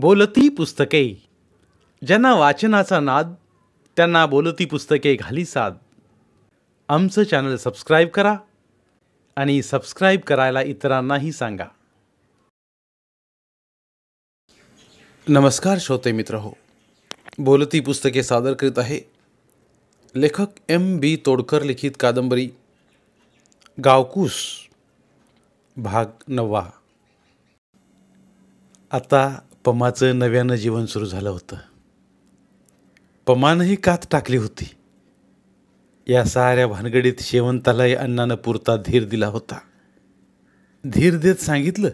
बोलती पुस्तके ज्यांना वाचनाचा नाद त्यांना बोलती पुस्तके घाली साद आमचं चॅनल सबस्क्राईब करा आणि सबस्क्राईब करायला इतरांनाही सांगा नमस्कार श्रोते मित्र हो बोलती पुस्तके सादर करीत आहे लेखक एम बी तोडकर लिखित कादंबरी गावकूस भाग नववा आता पमाचं नव्यानं जीवन सुरू झालं होतं पमानंही कात टाकली होती या साऱ्या भानगडीत शेवंतालाही अण्णानं पुरता धीर दिला होता धीर देत सांगितलं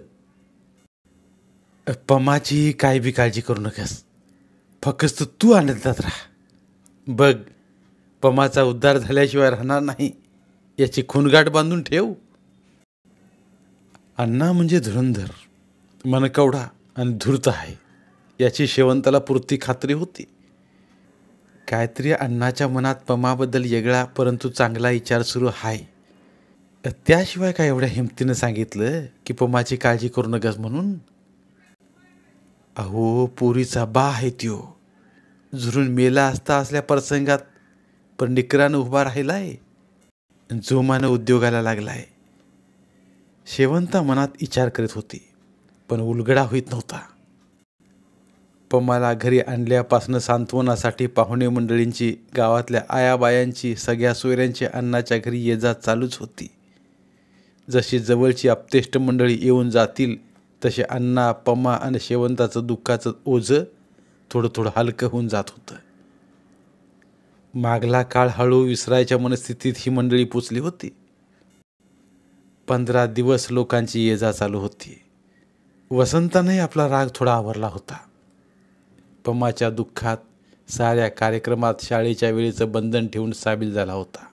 पमाची काय बी काळजी करू नकास फक्त तू आनंदात राहा बघ पमाचा उद्धार झाल्याशिवाय राहणार नाही याची खूनगाठ बांधून ठेव अण्णा म्हणजे धुरंधर मनकवडा आणि धूर्त आहे याची शेवंताला पुरती खात्री होती गायत्री अण्णाच्या मनात पमाबद्दल वेगळा परंतु चांगला विचार सुरू आहे त्याशिवाय काय एवढ्या हिमतीनं सांगितलं की पमाची काळजी करू नकास म्हणून अहो पुरीचा बा आहे त्यो झुरून मेला असता असल्या प्रसंगात पण निकरानं उभा राहिला आहे जोमानं उद्योगाला लागलाय शेवंता मनात विचार करीत होती पण उलगडा होत नव्हता पमाला घरी आणल्यापासून सांत्वनासाठी पाहुणे मंडळींची गावातल्या आयाबायांची सगळ्या सोयऱ्यांची अण्णाच्या घरी ये जा चालूच होती जशी जवळची आपतेष्ट मंडळी येऊन जातील तसे अण्णा पमा आणि शेवंताचं दुःखाचं ओझं थोडं थोडं हलकं होऊन जात होतं मागला काळ हळू विसरायच्या मनस्थितीत ही मंडळी पोचली होती पंधरा दिवस लोकांची ये जा चालू होती वसंतानंही आपला राग थोडा आवरला होता पमाच्या दुःखात साऱ्या कार्यक्रमात शाळेच्या वेळेचं बंधन ठेवून सामील झाला होता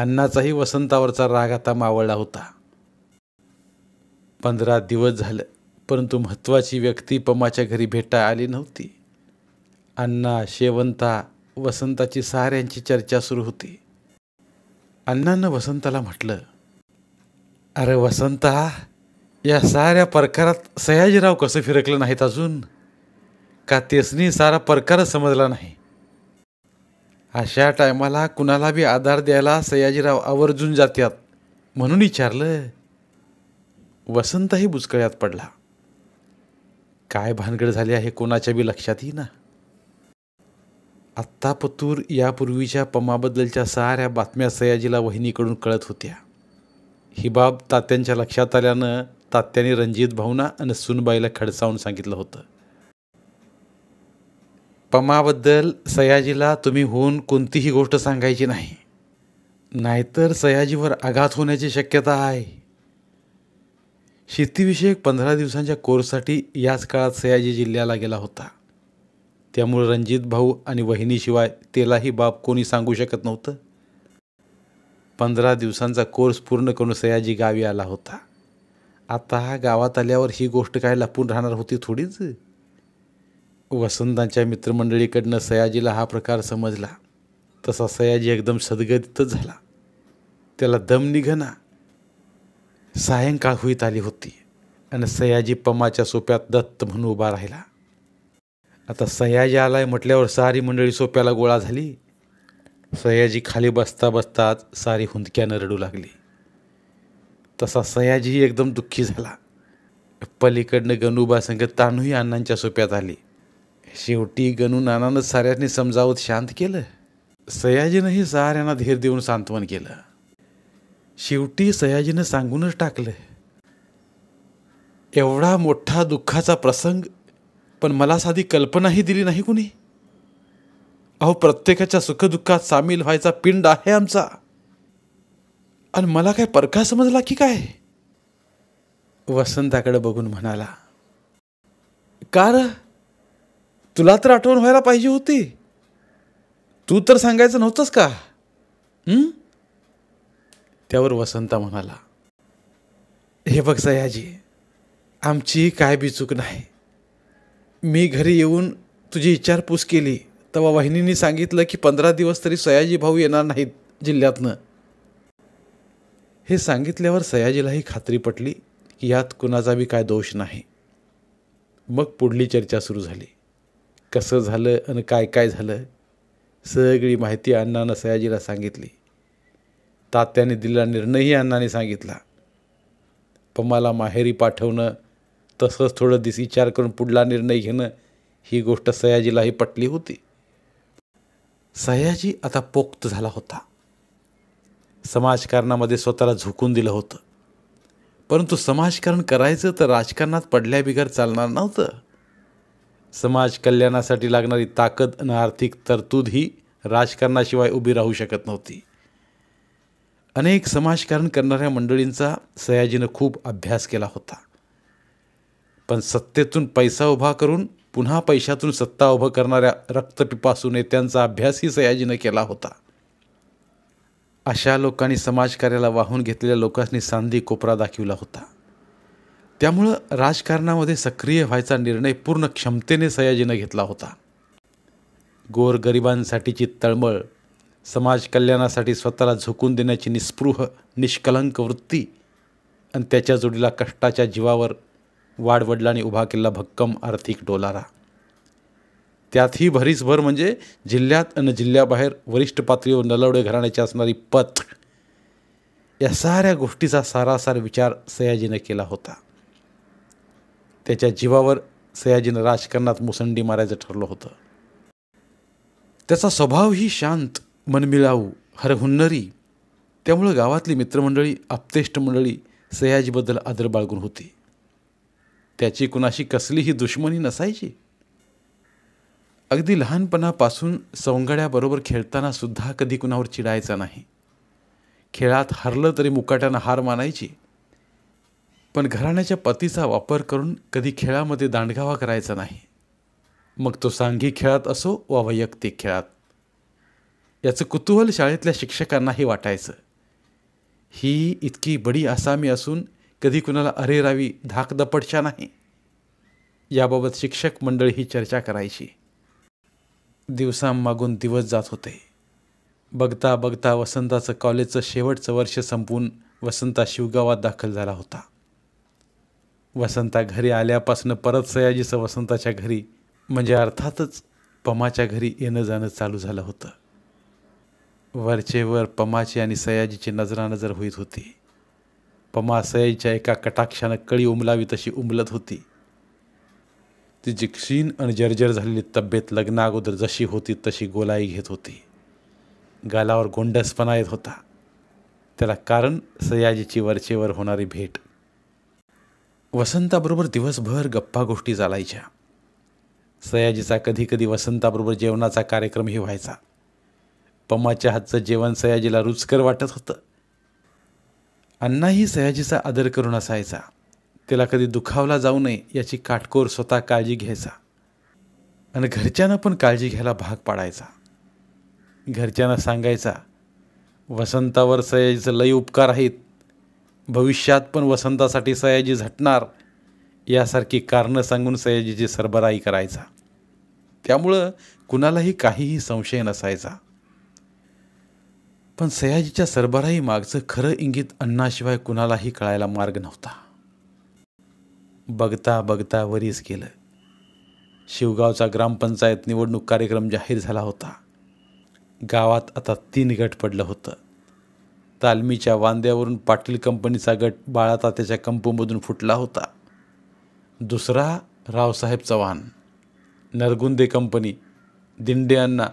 अण्णाचाही वसंतावरचा राग आता मावळला होता पंधरा दिवस झालं परंतु महत्त्वाची व्यक्ती पमाच्या घरी भेटा आली नव्हती अण्णा शेवंता वसंताची साऱ्यांची चर्चा सुरू होती अण्णानं वसंताला म्हटलं अरे वसंता या साऱ्या प्रकारात सयाजीराव कसं फिरकलं नाहीत अजून का तेसनी सारा प्रकार समजला नाही अशा टायमाला कुणाला बी आधार द्यायला सयाजीराव आवर्जून जात्यात म्हणून विचारलं वसंतही बुचकळ्यात पडला काय भानगड झाली आहे कोणाच्या बी लक्षातही ना आत्ता पतूर यापूर्वीच्या पमाबद्दलच्या साऱ्या बातम्या सयाजीला वहिनीकडून कळत होत्या ही बाब तात्यांच्या लक्षात आल्यानं तात्याने रणजित भाऊना आणि सुनबाईला खडसावून सांगितलं होतं पमाबद्दल सयाजीला तुम्ही होऊन कोणतीही गोष्ट सांगायची नाही नाहीतर सयाजीवर आघात होण्याची शक्यता आहे शेतीविषयक पंधरा दिवसांच्या कोर्ससाठी याच काळात सयाजी जिल्ह्याला गेला होता त्यामुळे रणजित भाऊ आणि वहिनीशिवाय त्यालाही बाप कोणी सांगू शकत नव्हतं पंधरा दिवसांचा कोर्स पूर्ण करून सयाजी गावी आला होता आता हा गावात आल्यावर ही गोष्ट काय लपून राहणार होती थोडीच वसंतांच्या मित्रमंडळीकडनं सयाजीला हा प्रकार समजला तसा सयाजी एकदम सदगदित झाला त्याला दम निघना सायंकाळ होईत आली होती आणि सयाजी पमाच्या सोप्यात दत्त म्हणून उभा राहिला आता सयाजी आलाय म्हटल्यावर सारी मंडळी सोप्याला गोळा झाली सयाजी खाली बसता बसताच सारी हुंदक्यानं रडू लागली तसा सयाजीही एकदम दुःखी झाला पलीकडनं गणूबा संग तानूही अण्णांच्या सोप्यात आली शेवटी गणू नानानं साऱ्यांनी समजावत शांत केलं सयाजीनंही साऱ्यांना धीर देऊन सांत्वन केलं शेवटी सयाजीनं सांगूनच टाकलं एवढा मोठा दुःखाचा प्रसंग पण मला साधी कल्पनाही दिली नाही कुणी अहो प्रत्येकाच्या सुखदुःखात सामील व्हायचा पिंड आहे आमचा आणि मला काय परखा समजला की काय वसंताकडे बघून म्हणाला कार तुला तर आठवण व्हायला पाहिजे होती तू तर सांगायचं नव्हतंस का त्यावर वसंता म्हणाला हे बघ सयाजी आमची काय बी चूक नाही मी घरी येऊन तुझी विचारपूस केली तेव्हा वहिनींनी सांगितलं की पंधरा दिवस तरी सयाजी भाऊ येणार नाहीत जिल्ह्यातनं हे सांगितल्यावर सयाजीलाही खात्री पटली की यात कुणाचा बी काय दोष नाही मग पुढली चर्चा सुरू झाली कसं झालं आणि काय काय झालं सगळी माहिती अण्णानं सयाजीला सांगितली तात्याने दिलेला निर्णयही अण्णाने सांगितला मला माहेरी पाठवणं तसंच थोडं दिस विचार करून पुढला निर्णय घेणं ही गोष्ट सयाजीलाही पटली होती सयाजी आता पोक्त झाला होता समाजकारणामध्ये स्वतःला झुकून दिलं होतं परंतु समाजकारण करायचं तर राजकारणात पडल्याबिगर चालणार नव्हतं समाज कल्याणासाठी लागणारी ताकद आणि आर्थिक तरतूद ही राजकारणाशिवाय उभी राहू शकत नव्हती अनेक समाजकारण करणाऱ्या मंडळींचा सयाजीनं खूप अभ्यास केला होता पण सत्तेतून पैसा उभा करून पुन्हा पैशातून सत्ता उभं करणाऱ्या रक्तपिपासू नेत्यांचा अभ्यासही सयाजीनं केला होता अशा लोकांनी समाजकार्याला वाहून घेतलेल्या लोकांनी सांधी कोपरा दाखविला होता त्यामुळं राजकारणामध्ये सक्रिय व्हायचा निर्णय पूर्ण क्षमतेने सयाजीनं घेतला होता गोरगरिबांसाठीची तळमळ समाजकल्याणासाठी स्वतःला झोकून देण्याची निस्पृह निष्कलंक वृत्ती आणि त्याच्या जोडीला कष्टाच्या जीवावर आणि उभा केलेला भक्कम आर्थिक डोलारा त्यातही भरीसभर म्हणजे जिल्ह्यात आणि जिल्ह्याबाहेर वरिष्ठ पातळीवर नलवडे घराण्याची असणारी पथ या साऱ्या गोष्टीचा सारासार विचार सयाजीनं केला होता त्याच्या जीवावर सयाजीनं राजकारणात मुसंडी मारायचं ठरलं होतं त्याचा स्वभावही शांत मनमिळाऊ हरहुन्नरी त्यामुळं गावातली मित्रमंडळी आप्तेष्ट मंडळी सयाजीबद्दल आदर बाळगून होती त्याची कुणाशी कसलीही दुश्मनी नसायची अगदी लहानपणापासून सवंगड्याबरोबर खेळताना सुद्धा कधी कुणावर चिडायचा नाही खेळात हरलं तरी मुकाट्यानं हार मानायची पण घराण्याच्या पतीचा वापर करून कधी खेळामध्ये दांडगावा करायचा नाही मग तो सांघिक खेळात असो वा वैयक्तिक खेळात याचं कुतूहल शाळेतल्या शिक्षकांनाही वाटायचं ही इतकी बडी आसामी असून कधी कुणाला अरेरावी धाकदपटशा नाही याबाबत शिक्षक मंडळ ही चर्चा करायची दिवसांमागून दिवस जात होते बघता बघता वसंताचं कॉलेजचं शेवटचं वर्ष संपून वसंता शिवगावात दाखल झाला होता वसंता घरी आल्यापासून परत सयाजीचं वसंताच्या घरी म्हणजे अर्थातच पमाच्या घरी येणं जाणं चालू झालं होतं वरचेवर पमाची आणि सयाजीची नजरानजर होईत होती पमा सयाजीच्या एका कटाक्षानं कळी उमलावी तशी उमलत होती तिची क्षीण आणि जर्जर झालेली तब्येत लग्ना जशी होती तशी गोलाई घेत होती गालावर गोंडसपणा येत होता त्याला कारण सयाजीची वरचेवर होणारी भेट वसंताबरोबर दिवसभर गप्पा गोष्टी चालायच्या सयाजीचा कधीकधी वसंताबरोबर जेवणाचा कार्यक्रमही व्हायचा पम्माच्या हातचं जेवण सयाजीला रुचकर वाटत होतं अण्णाही सयाजीचा आदर करून असायचा त्याला कधी दुखावला जाऊ नये याची काटकोर स्वतः काळजी घ्यायचा आणि घरच्यांना पण काळजी घ्यायला भाग पाडायचा घरच्यांना सांगायचा वसंतावर सयाजीचं लय उपकार आहेत भविष्यात पण वसंतासाठी सयाजी झटणार यासारखी कारणं सांगून सयाजीची सरबराई करायचा त्यामुळं कुणालाही काहीही संशय नसायचा पण सयाजीच्या सरबराई मागचं खरं इंगित अन्नाशिवाय कुणालाही कळायला मार्ग नव्हता बघता बघता वरीस गेलं शिवगावचा ग्रामपंचायत निवडणूक कार्यक्रम जाहीर झाला होता गावात आता तीन गट पडलं होतं तालमीच्या वांद्यावरून पाटील कंपनीचा गट बाळातात्याच्या कंपूमधून फुटला होता दुसरा रावसाहेब चव्हाण नरगुंदे कंपनी दिंडे यांना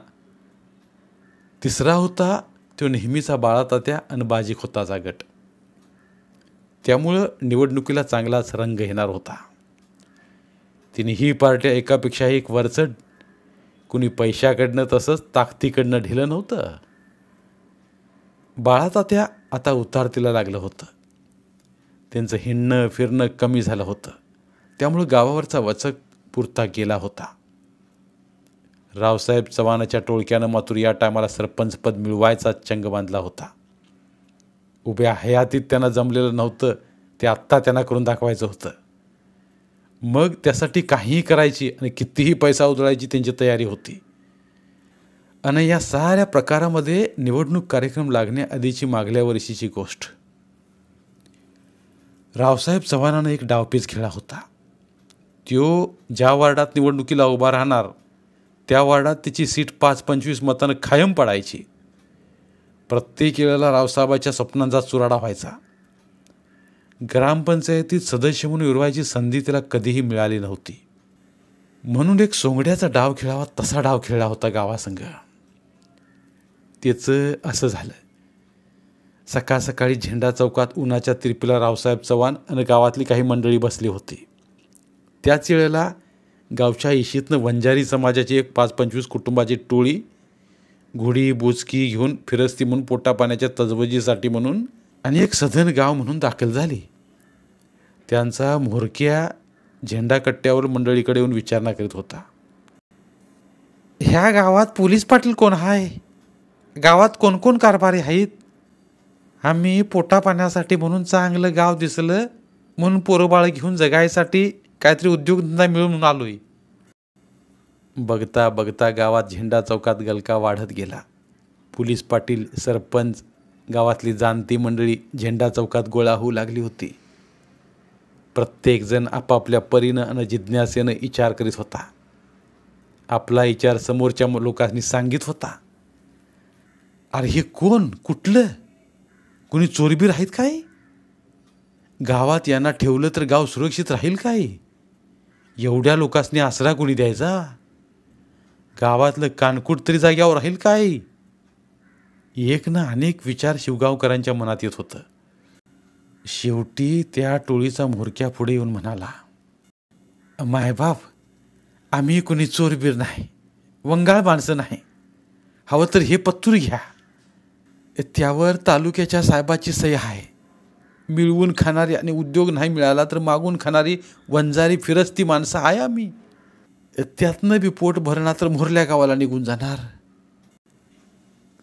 तिसरा होता तो नेहमीचा बाळातात्या आणि बाजी खोताचा गट त्यामुळं निवडणुकीला चांगलाच रंग येणार होता तिने ही पार्ट्या एकापेक्षा एक वरचढ कुणी पैशाकडनं तसंच ताकदीकडनं ढिलं नव्हतं बाळाचा त्या आता उतारतीला लागलं होतं त्यांचं हिंडणं फिरणं कमी झालं होतं त्यामुळं गावावरचा वचक पुरता गेला होता रावसाहेब चव्हाणाच्या टोळक्यानं मात्र या टायमाला सरपंचपद मिळवायचा चंग बांधला होता उभ्या हयातीत त्यांना जमलेलं नव्हतं ते आत्ता त्यांना करून दाखवायचं होतं मग त्यासाठी काहीही करायची आणि कितीही पैसा उजळायची त्यांची तयारी होती आणि या साऱ्या प्रकारामध्ये निवडणूक कार्यक्रम लागण्याआधीची मागल्या वर्षीची गोष्ट रावसाहेब चव्हाणानं एक डावपेच खेळा होता तो ज्या वार्डात निवडणुकीला उभा राहणार त्या वार्डात तिची सीट पाच पंचवीस मतानं कायम पडायची प्रत्येक वेळेला रावसाहेबाच्या स्वप्नांचा चुराडा व्हायचा ग्रामपंचायतीत सदस्य म्हणून उरवायची संधी तिला कधीही मिळाली नव्हती म्हणून एक सोंगड्याचा डाव खेळावा तसा डाव खेळला होता गावासंघ त्याचं असं झालं सकाळ सकाळी झेंडा चौकात उन्हाच्या तिरपीला रावसाहेब चव्हाण आणि गावातली काही मंडळी बसली होती त्याच वेळेला गावच्या इशीतनं वंजारी समाजाची एक पाच पंचवीस कुटुंबाची टोळी घोडी बुचकी घेऊन फिरस्ती म्हणून पोटापाण्याच्या तजवजीसाठी म्हणून आणि एक सधन गाव म्हणून दाखल झाली त्यांचा म्होरक्या झेंडा कट्ट्यावर मंडळीकडे येऊन विचारणा करीत होता ह्या गावात पोलीस पाटील कोण आहे गावात कोण कोण कारभारी आहेत आम्ही पोटापाण्यासाठी म्हणून चांगलं गाव दिसलं म्हणून पोरबाळ घेऊन जगायसाठी काहीतरी उद्योगधंदा मिळून आलोय बघता बघता गावात झेंडा चौकात गलका वाढत गेला पोलीस पाटील सरपंच गावातली जाणती मंडळी झेंडा चौकात गोळा होऊ लागली होती प्रत्येकजण आपापल्या परीनं आणि जिज्ञासेनं विचार करीत होता आपला विचार समोरच्या लोकांनी सांगित होता अरे हे कोण कुठलं कोणी चोरबीर आहेत काय गावात यांना ठेवलं तर गाव सुरक्षित राहील काय एवढ्या लोकांनी आसरा कोणी द्यायचा गावातलं कानकुट तरी जाग्यावर राहील काय एक ना अनेक विचार शिवगावकरांच्या मनात येत होतं शेवटी त्या टोळीचा म्होरक्या पुढे येऊन म्हणाला मायबाप आम्ही कोणी चोरबीर नाही वंगाळ माणसं नाही हवं तर हे पत्तूर घ्या त्यावर तालुक्याच्या साहेबाची सह्या आहे मिळवून खाणारी आणि उद्योग नाही मिळाला तर मागून खाणारी वंजारी फिरस्ती माणसं आहे आम्ही त्यातनं बी पोट भरणार तर मोरल्या गावाला निघून जाणार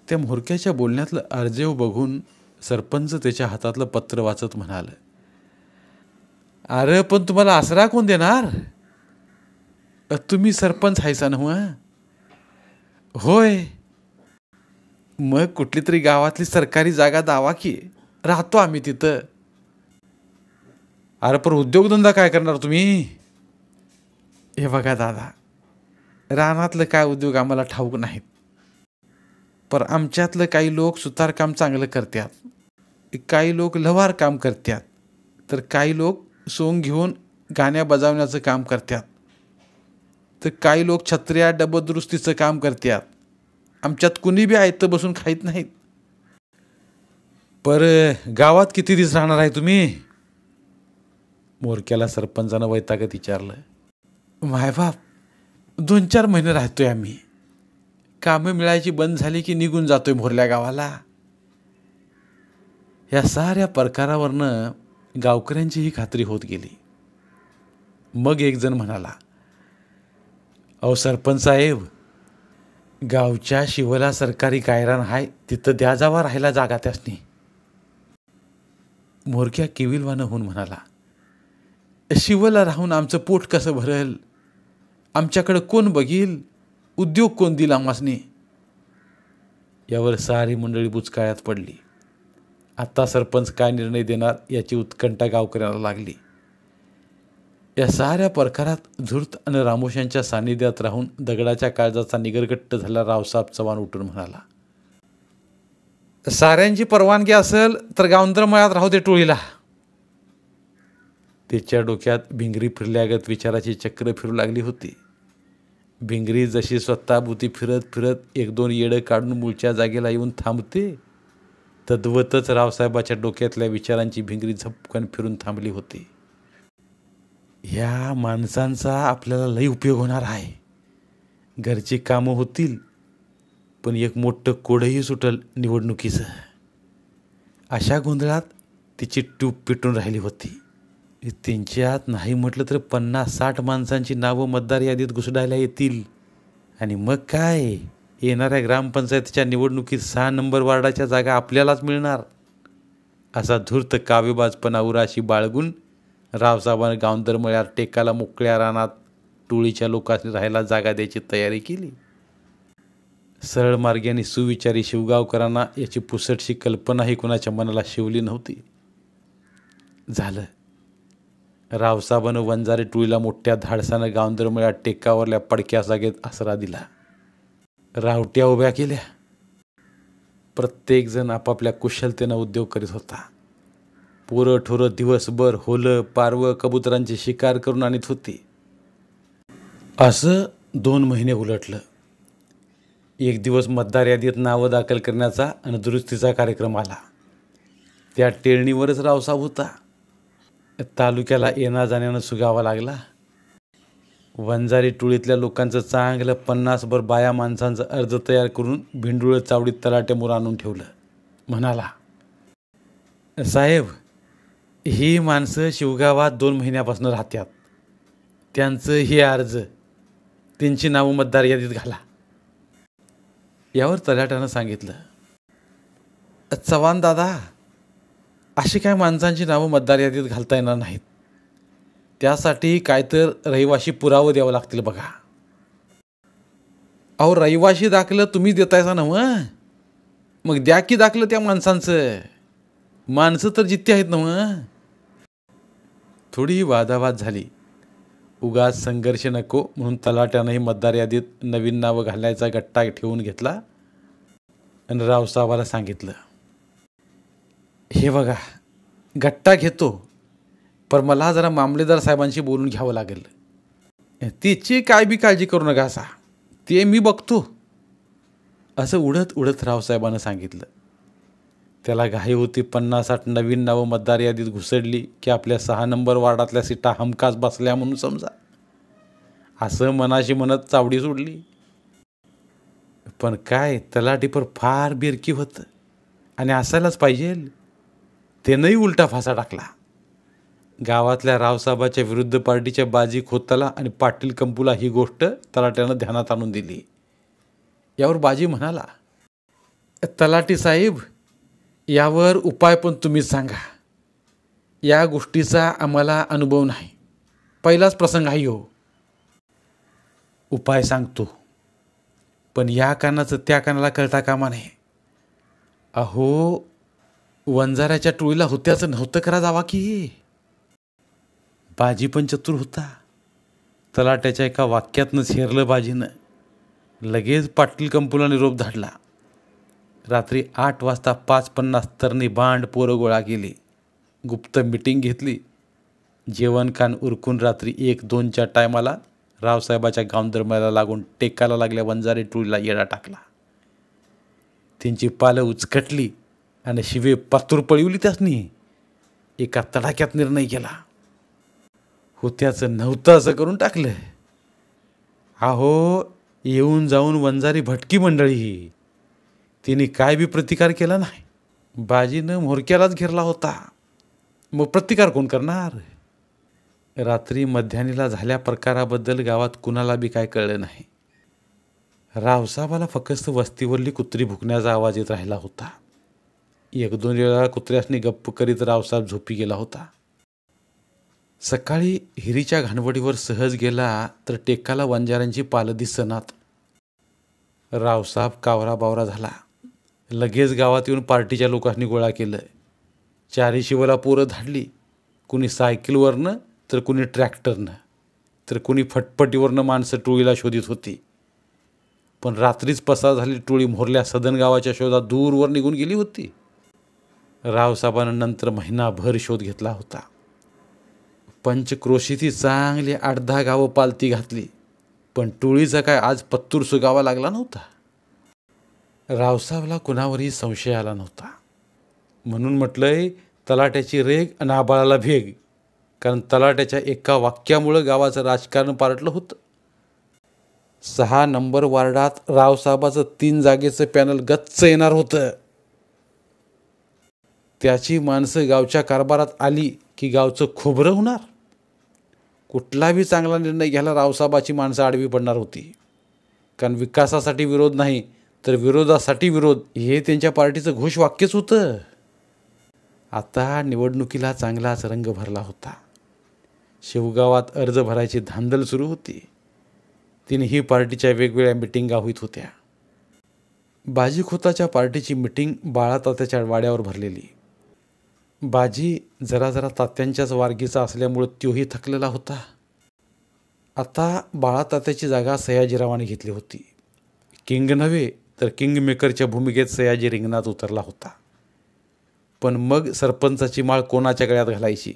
त्या मोरक्याच्या बोलण्यातलं अर्जेव बघून सरपंच त्याच्या हातातलं पत्र वाचत म्हणाल अरे पण तुम्हाला आसरा कोण देणार तुम्ही सरपंच हायसा नव्हा होय मग कुठली तरी गावातली सरकारी जागा दावा की राहतो आम्ही तिथं अरे पण उद्योगधंदा काय करणार तुम्ही हे बघा दादा रानातलं काय उद्योग आम्हाला ठाऊक नाहीत पर आमच्यातलं काही लोक सुतारकाम चांगलं करतात काही लोक लवार काम करतात तर काही लोक सोंग घेऊन गाण्या बजावण्याचं काम करतात तर काही लोक छत्र्या डबदुरुस्तीचं काम करतात आमच्यात कुणी बी आहेत तर बसून खाईत नाहीत पर गावात किती दिवस राहणार आहे तुम्ही मोरक्याला सरपंचानं वैतागत विचारलं मायबाप दोन चार महिने राहतोय आम्ही कामं मिळायची बंद झाली की निघून जातोय मोरल्या गावाला या साऱ्या प्रकारावरनं ही खात्री होत गेली मग एकजण म्हणाला अहो सरपंच साहेब गावच्या शिवला सरकारी कायरान आहे तिथं द्या जावा राहायला जागा त्यासनी मोरक्या किविलवानं होऊन म्हणाला शिवला राहून आमचं पोट कसं भरेल आमच्याकडं कोण बघील उद्योग कोण दिला आम्हासने यावर सारी मंडळी बुचकाळ्यात पडली आत्ता सरपंच काय निर्णय देणार याची उत्कंठा गावकऱ्याला लागली या साऱ्या प्रकारात झुर्त आणि रामोशांच्या सानिध्यात राहून दगडाच्या काळजाचा निगरगट्ट झाला रावसाहेब चव्हाण उठून म्हणाला साऱ्यांची परवानगी असेल तर गावंद्रमळात राहू दे टोळीला त्याच्या डोक्यात भिंगरी फिरल्यागत विचाराची चक्र फिरू लागली होती भिंगरी जशी स्वतःभूती फिरत फिरत एक दोन येडं काढून मुळच्या जागेला येऊन थांबते तद्वतच रावसाहेबाच्या डोक्यातल्या विचारांची भिंगरी झपकन फिरून थांबली होती ह्या माणसांचा आपल्याला लई उपयोग होणार आहे घरची कामं होतील पण एक मोठं कोडही सुटल निवडणुकीचं अशा गोंधळात तिची ट्यूब पिटून राहिली होती आत नाही म्हटलं तर पन्नास साठ माणसांची नावं मतदार यादीत घुसडायला येतील आणि मग काय येणाऱ्या ग्रामपंचायतीच्या निवडणुकीत सहा नंबर वार्डाच्या जागा आपल्यालाच मिळणार असा धूर्त काव्यबाजपणा उराशी बाळगून रावसाहेबानं मळ्यात टेकाला मोकळ्या रानात टोळीच्या लोकांनी राहायला जागा द्यायची तयारी केली सरळ मार्गाने सुविचारी शिवगावकरांना याची पुसटशी कल्पनाही कुणाच्या मनाला शिवली नव्हती झालं रावसाहेबानं वंजारे टुळीला मोठ्या धाडसानं गावंदरमुळ्या टेकावरल्या पडक्या जागेत आसरा दिला रावट्या उभ्या केल्या प्रत्येकजण आपापल्या कुशलतेनं उद्योग करीत होता पोरं ठोरं दिवसभर होलं पारवं कबुतरांची शिकार करून आणत होती असं दोन महिने उलटलं एक दिवस मतदार यादीत नावं दाखल करण्याचा आणि दुरुस्तीचा कार्यक्रम आला त्या टेळणीवरच रावसाहेब होता तालुक्याला येणा जाण्यानं सुगावा लागला वंजारी टोळीतल्या लोकांचं चांगलं पन्नासभर बाया माणसांचा अर्ज तयार करून भिंडुळं चावडीत तलाट्यामोर आणून ठेवलं म्हणाला साहेब ही माणसं शिवगावात दोन महिन्यापासून राहतात त्यांचं हे अर्ज त्यांची नावं मतदार यादीत घाला यावर तलाट्यानं सांगितलं चव्हाण दादा अशी काय माणसांची नावं मतदार यादीत घालता येणार नाहीत त्यासाठी काय तर रहिवाशी पुरावं द्यावं लागतील बघा अहो रहिवाशी दाखलं तुम्ही देतायचा ना मग मग द्या की दाखलं त्या माणसांचं माणसं तर जित्ती आहेत ना मग थोडी वादावाद झाली उगाच संघर्ष नको म्हणून तलाट्यानंही मतदार यादीत नवीन नावं घालण्याचा गट्टा ठेवून घेतला आणि रावसाहेबाला सांगितलं हे बघा गट्टा घेतो पण मला जरा मामलेदार साहेबांशी बोलून घ्यावं लागेल तिची काय बी काळजी करू नका असा ते मी बघतो असं उडत उडत रावसाहेबानं सांगितलं त्याला घाई होती आठ नवीन नावं मतदार यादीत घुसडली की आपल्या सहा नंबर वार्डातल्या सीटा हमखास बसल्या म्हणून समजा असं मनाशी म्हणत चावडी सोडली पण काय तलाटीपर फार बिरकी होतं आणि असायलाच पाहिजे त्यानंही उलटा फासा टाकला गावातल्या रावसाहेबाच्या विरुद्ध पार्टीच्या बाजी खोताला आणि पाटील कंपूला ही गोष्ट तलाट्यानं ध्यानात आणून दिली यावर बाजी म्हणाला तलाटी साहेब यावर उपाय पण तुम्ही सांगा या गोष्टीचा आम्हाला अनुभव नाही पहिलाच प्रसंग आहे हो उपाय सांगतो पण या कानाचं त्या कानाला कळता कामा नये अहो वंजाऱ्याच्या टोळीला होत्याचं नव्हतं करा जावा की बाजी पण चतुर होता तलाट्याच्या एका वाक्यातनं हेरलं बाजीनं लगेच पाटील कंपुला निरोप धाडला रात्री आठ वाजता पाच पन्नास तरनी बांड पोरं गोळा केली गुप्त मिटिंग घेतली जेवणखान उरकून रात्री एक दोनच्या टायमाला रावसाहेबाच्या गावदरम्याला लागून टेकाला लागल्या वंजारी टोळीला येडा टाकला त्यांची पालं उचकटली आणि शिवे पातूर पळविली त्यासनी एका तडाक्यात निर्णय केला होत्याचं नव्हतं असं करून टाकलं आहो येऊन जाऊन वंजारी भटकी मंडळी ही तिने काय बी प्रतिकार केला नाही बाजीनं म्होरक्यालाच घेरला होता मग प्रतिकार कोण करणार रात्री मध्यानीला झाल्या प्रकाराबद्दल गावात कुणाला बी काय कळलं नाही रावसाहेबाला फक्त वस्तीवरली कुत्री भुकण्याचा आवाज येत राहिला होता एक दोन वेळा कुत्र्यासनी गप्प करीत रावसाहेब झोपी गेला होता सकाळी हिरीच्या घाणवडीवर सहज गेला तर टेकाला वंजारांची पाल दिसनात रावसाहेब कावरा बावरा झाला लगेच गावात येऊन पार्टीच्या लोकांनी गोळा केलं चारी शिवला पोरं धाडली कुणी सायकलवरनं तर कुणी ट्रॅक्टरनं तर कुणी फटफटीवरनं माणसं टोळीला शोधित होती पण रात्रीच पसार झाली टोळी मोरल्या सदन गावाच्या शोधात दूरवर निघून गेली होती रावसाहेबानं नंतर महिनाभर शोध घेतला होता पंचक्रोशीची चांगली आठ दहा गावं पालती घातली पण टोळीचा काय आज पत्तूर सुगावा लागला नव्हता रावसाहेबला कुणावरही संशय आला नव्हता म्हणून म्हटलंय तलाट्याची रेग नाबाळाला भेग कारण तलाट्याच्या एका वाक्यामुळं गावाचं राजकारण पारटलं होतं सहा नंबर वार्डात रावसाहेबाचं तीन जागेचं पॅनल गच्च येणार होतं त्याची माणसं गावच्या कारभारात आली की गावचं खोबरं होणार कुठलाही चांगला निर्णय घ्यायला रावसाहेबाची माणसं आडवी पडणार होती कारण विकासासाठी विरोध नाही तर विरोधासाठी विरोध हे त्यांच्या पार्टीचं वाक्यच होतं आता निवडणुकीला चांगलाच रंग भरला होता शिवगावात अर्ज भरायची धांदल सुरू होती तिन्ही पार्टीच्या वेगवेगळ्या मिटिंगा होत होत्या बाजीखोताच्या पार्टीची मिटिंग बाळातात्याच्या वाड्यावर भरलेली बाजी जरा जरा तात्यांच्याच वारगीचा असल्यामुळं तोही थकलेला होता आता बाळा तात्याची जागा सयाजीरावाने घेतली होती किंग नव्हे तर किंग मेकरच्या भूमिकेत सयाजी रिंगणात उतरला होता पण मग सरपंचाची माळ कोणाच्या गळ्यात घालायची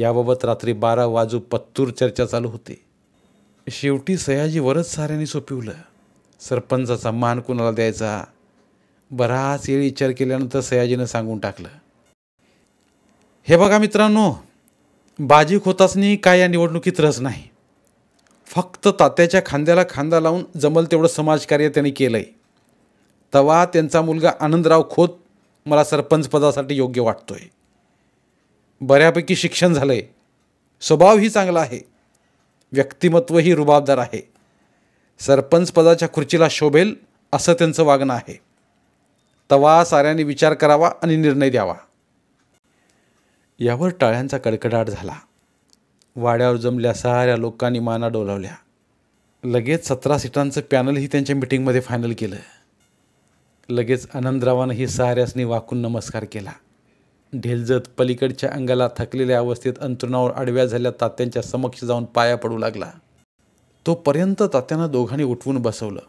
याबाबत रात्री बारा वाजू पत्तूर चर्चा चालू होते शेवटी सयाजी वरच साऱ्यांनी सोपिवलं सरपंचाचा मान कुणाला द्यायचा बराच वेळ विचार केल्यानंतर सयाजीनं सांगून टाकलं हे बघा मित्रांनो बाजी खोतासनी काय या निवडणुकीत रस नाही फक्त तात्याच्या खांद्याला खांदा लावून जमल तेवढं समाजकार्य त्यांनी केलं आहे तवा त्यांचा मुलगा आनंदराव खोत मला सरपंच पदासाठी योग्य वाटतो आहे बऱ्यापैकी शिक्षण झालं आहे स्वभावही चांगला आहे व्यक्तिमत्वही रुबाबदार आहे सरपंच पदाच्या खुर्चीला शोभेल असं त्यांचं वागणं आहे तवा साऱ्यांनी विचार करावा आणि निर्णय द्यावा यावर टाळ्यांचा कडकडाट झाला वाड्यावर जमल्या साऱ्या लोकांनी माना डोलावल्या लगेच सतरा सीटांचं पॅनलही त्यांच्या मिटिंगमध्ये फायनल केलं लगेच आनंदरावानंही साऱ्यासनी वाकून नमस्कार केला ढेलजत पलीकडच्या अंगाला थकलेल्या अवस्थेत अंतरुणावर आडव्या झाल्या तात्यांच्या समक्ष जाऊन पाया पडू लागला तोपर्यंत तात्यानं दोघांनी उठवून बसवलं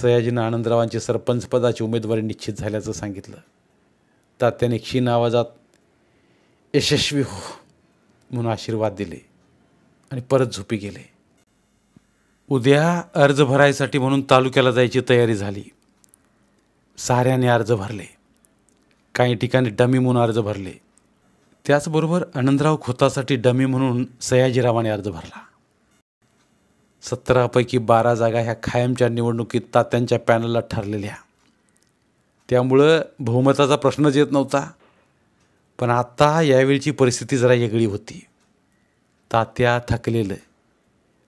सयाजीनं आनंदरावांची सरपंचपदाची उमेदवारी निश्चित झाल्याचं सांगितलं तात्याने क्षीण आवाजात यशस्वी हो म्हणून आशीर्वाद दिले आणि परत झोपी गेले उद्या अर्ज भरायसाठी म्हणून तालुक्याला जायची तयारी झाली साऱ्याने अर्ज भरले काही ठिकाणी डमी म्हणून अर्ज भरले त्याचबरोबर आनंदराव खोतासाठी डमी म्हणून सयाजीरावाने अर्ज भरला सतरापैकी बारा जागा ह्या खायमच्या निवडणुकीत तात्यांच्या पॅनलला ठरलेल्या त्यामुळं बहुमताचा प्रश्नच येत नव्हता पण आता यावेळची परिस्थिती जरा वेगळी होती तात्या थकलेलं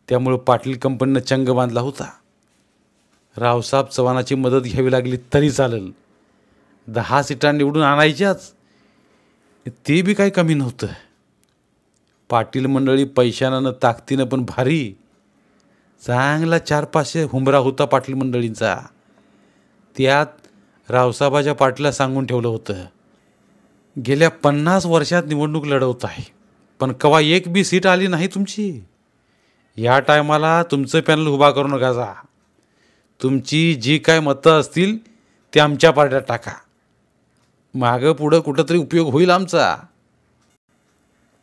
त्यामुळं पाटील कंपनीनं चंग बांधला होता रावसाहेब चव्हाणाची मदत घ्यावी लागली तरी चालेल दहा सीटा निवडून आणायच्याच ते बी काही कमी नव्हतं पाटील मंडळी पैशानं ताकदीनं पण भारी चांगला चार पाचशे हुंबरा होता पाटील मंडळींचा त्यात रावसाहेबाच्या पाटला सांगून ठेवलं होतं गेल्या पन्नास वर्षात निवडणूक लढवत आहे पण कवा एक बी सीट आली नाही तुमची या टायमाला तुमचं पॅनल उभा करू नका जा तुमची जी काय मतं असतील ते आमच्या पार्ट्यात टाका मागं पुढं कुठंतरी उपयोग होईल आमचा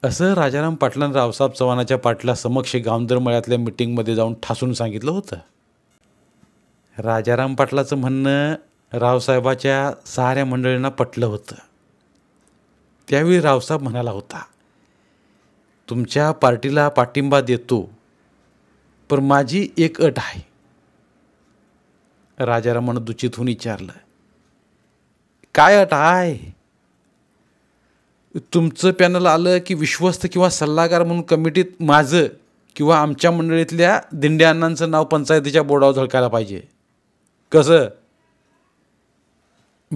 असं राजाराम पाटलां रावसाहेब चव्हाणाच्या पाटला समक्ष मळ्यातल्या मिटिंगमध्ये जाऊन ठासून सांगितलं होतं राजाराम पाटलाचं म्हणणं रावसाहेबाच्या साऱ्या मंडळींना पटलं होतं त्यावेळी रावसाहेब म्हणाला होता तुमच्या पार्टीला पाठिंबा देतो पण माझी एक अट आहे राजारामानं दुचित होऊन विचारलं काय अट आहे तुमचं पॅनल आलं की विश्वस्त किंवा सल्लागार म्हणून कमिटीत माझं किंवा आमच्या मंडळीतल्या दिंडे अण्णांचं नाव पंचायतीच्या बोर्डावर झळकायला पाहिजे कसं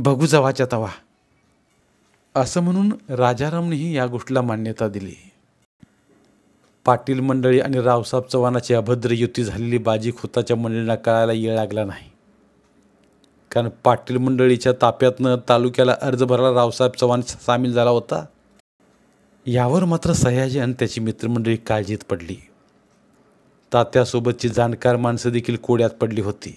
बघू जवाच्या तवा असं म्हणून राजारामनेही या गोष्टीला मान्यता दिली पाटील मंडळी आणि रावसाहेब चव्हाणाची अभद्र युती झालेली बाजी खुताच्या मंडळींना कळायला येळ लागला नाही कारण पाटील मंडळीच्या ताप्यातनं तालुक्याला अर्ज भरायला रावसाहेब चव्हाण सामील झाला होता यावर मात्र सयाजी आणि त्याची मित्रमंडळी काळजीत पडली तात्यासोबतची जाणकार माणसं देखील कोड्यात पडली होती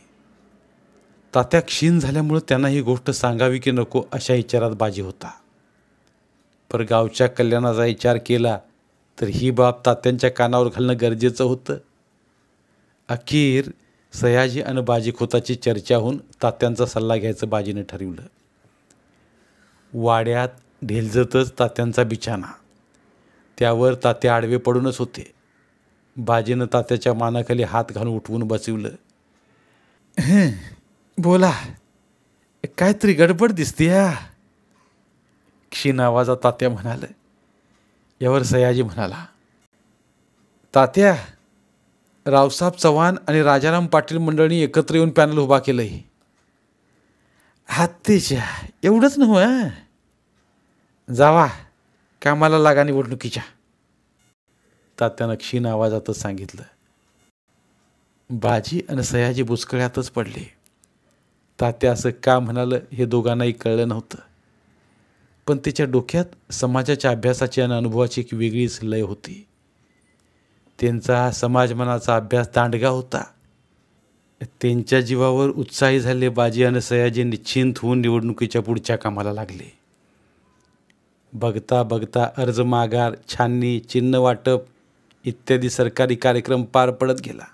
तात्या क्षीण झाल्यामुळं त्यांना ही गोष्ट सांगावी की नको अशा विचारात बाजी होता पर गावच्या कल्याणाचा विचार केला तर ही बाब तात्यांच्या कानावर घालणं गरजेचं होतं अखेर सयाजी आणि बाजीखोताची चर्चा होऊन तात्यांचा सल्ला घ्यायचं बाजीनं ठरवलं वाड्यात ढेलजतच तात्यांचा बिछाना त्यावर तात्या आडवे पडूनच होते बाजीनं तात्याच्या मानाखाली हात घालून उठवून बसवलं बोला काहीतरी गडबड दिसते या क्षीण आवाजात तात्या म्हणाले यावर सयाजी म्हणाला तात्या रावसाहेब चव्हाण आणि राजाराम पाटील मंडळींनी एकत्र येऊन पॅनल उभा केलं आहे हातेच्या एवढंच नव जावा कामाला लागा निवडणुकीच्या तात्यानं क्षीण आवाजातच सांगितलं बाजी आणि सयाजी बुचकळ्यातच पडले तात्या असं का म्हणालं हे दोघांनाही कळलं नव्हतं पण तिच्या डोक्यात समाजाच्या अभ्यासाची आणि अनुभवाची एक वेगळीच लय होती त्यांचा समाजमनाचा अभ्यास दांडगा होता त्यांच्या जीवावर उत्साही झाले बाजी आणि सयाजी निश्चिंत होऊन निवडणुकीच्या पुढच्या कामाला लागले बघता बघता अर्ज माघार छाननी चिन्ह वाटप इत्यादी सरकारी कार्यक्रम पार पडत गेला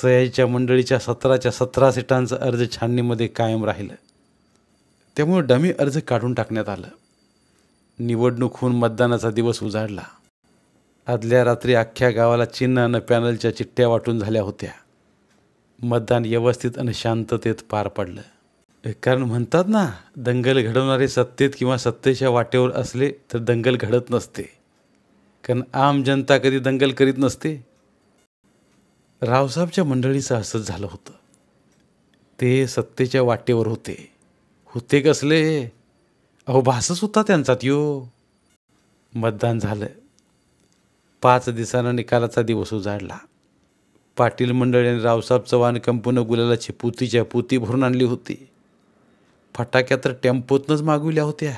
सयाजीच्या मंडळीच्या सतराच्या सतरा सीटांचं अर्ज छाननीमध्ये कायम राहिलं त्यामुळे डमी अर्ज काढून टाकण्यात आलं निवडणूक होऊन मतदानाचा दिवस उजाडला आदल्या रात्री अख्ख्या गावाला चिन्ह आणि पॅनलच्या चिठ्ठ्या वाटून झाल्या होत्या मतदान व्यवस्थित आणि शांततेत पार पडलं कारण म्हणतात ना दंगल घडवणारे सत्तेत किंवा सत्तेच्या वाटेवर असले तर दंगल घडत नसते कारण आम जनता कधी दंगल करीत नसते रावसाहेबच्या मंडळीचं असंच झालं होतं ते सत्तेच्या वाटेवर होते होते कसले अहो भासच होता त्यांचा यो मतदान झालं पाच दिवसानं निकालाचा दिवस उजाडला पाटील मंडळीने रावसाहेब चव्हाण कंपनं गुलालाची पुतीच्या पुती भरून आणली होती फटाक्या तर टेम्पोतनंच मागविल्या होत्या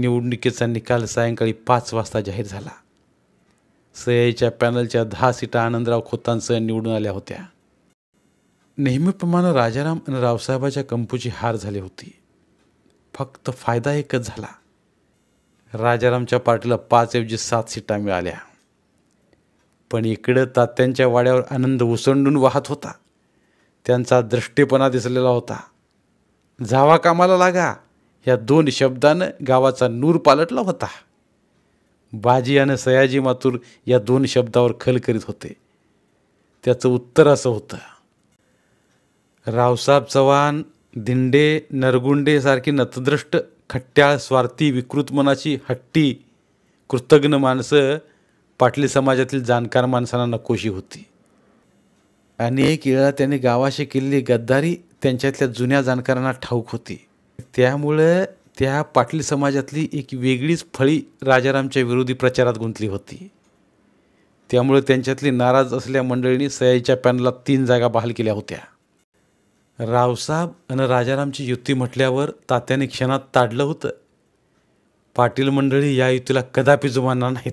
निवडणुकीचा निकाल सायंकाळी पाच वाजता जाहीर झाला सयाईच्या पॅनलच्या दहा सीटा आनंदराव खोतांसह निवडून आल्या होत्या नेहमीप्रमाणे राजाराम आणि रावसाहेबाच्या कंपूची हार झाली होती फक्त फायदा एकच झाला राजारामच्या पार्टीला पाचऐवजी सात सीटा मिळाल्या पण इकडं तात्यांच्या वाड्यावर आनंद उसंडून वाहत होता त्यांचा दृष्टीपणा दिसलेला होता जावा कामाला लागा या दोन शब्दानं गावाचा नूर पालटला होता बाजी आणि सयाजी मातूर या दोन शब्दावर खल करीत होते त्याचं उत्तर असं होतं रावसाहेब चव्हाण दिंडे नरगुंडे सारखी नतद्रष्ट खट्ट्याळ स्वार्थी विकृत मनाची हट्टी कृतज्ञ माणसं पाटली समाजातील जाणकार माणसांना नकोशी होती एक वेळा त्यांनी गावाशी केलेली गद्दारी त्यांच्यातल्या जुन्या जाणकारांना ठाऊक होती त्यामुळं त्या पाटली समाजातली एक वेगळीच फळी राजारामच्या विरोधी प्रचारात गुंतली होती त्यामुळे त्यांच्यातली नाराज असल्या मंडळींनी सयाईच्या पॅनला तीन जागा बहाल केल्या होत्या रावसाहेब आणि राजारामची युती म्हटल्यावर तात्याने क्षणात ताडलं होतं पाटील मंडळी या युतीला कदापि जुमानणार नाहीत